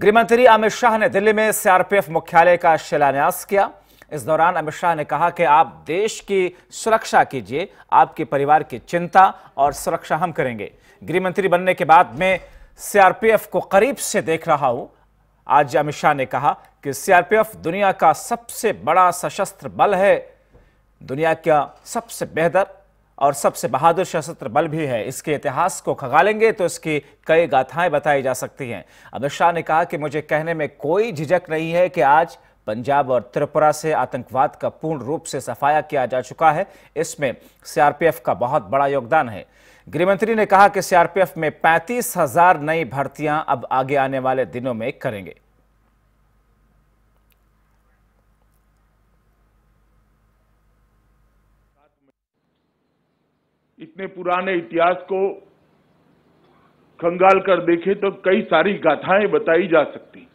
गृहमंत्री अमित शाह ने दिल्ली में सीआरपीएफ मुख्यालय का शिलान्यास किया इस दौरान अमित शाह ने कहा कि आप देश की सुरक्षा कीजिए आपके परिवार की चिंता और सुरक्षा हम करेंगे गृहमंत्री बनने के बाद मैं सीआरपीएफ को करीब से देख रहा हूं आज अमित शाह ने कहा कि सीआरपीएफ दुनिया का सबसे बड़ा सशस्त्र बल है दुनिया का सबसे बेहतर और सबसे बहादुर सशस्त्र बल भी है इसके इतिहास को खगालेंगे तो इसकी कई गाथाएं बताई जा सकती हैं अमित शाह ने कहा कि मुझे कहने में कोई झिझक नहीं है कि आज पंजाब और त्रिपुरा से आतंकवाद का पूर्ण रूप से सफाया किया जा चुका है इसमें सीआरपीएफ का बहुत बड़ा योगदान है गृहमंत्री ने कहा कि सीआरपीएफ में पैंतीस हजार नई भर्तियां अब आगे आने वाले दिनों में करेंगे इतने पुराने इतिहास को खंगाल कर देखे तो कई सारी गाथाएं बताई जा सकती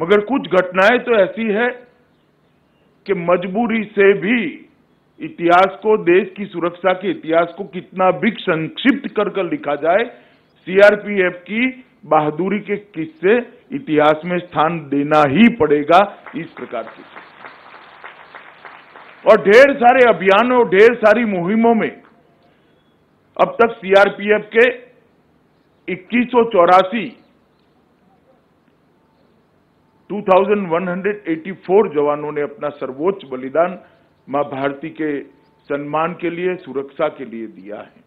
मगर कुछ घटनाएं तो ऐसी है कि मजबूरी से भी इतिहास को देश की सुरक्षा के इतिहास को कितना भी संक्षिप्त कर कर लिखा जाए सीआरपीएफ की बहादुरी के किस्से इतिहास में स्थान देना ही पड़ेगा इस प्रकार की और ढेर सारे अभियानों ढेर सारी मुहिमों में अब तक सीआरपीएफ के इक्कीस सौ चौरासी जवानों ने अपना सर्वोच्च बलिदान मां भारती के सम्मान के लिए सुरक्षा के लिए दिया है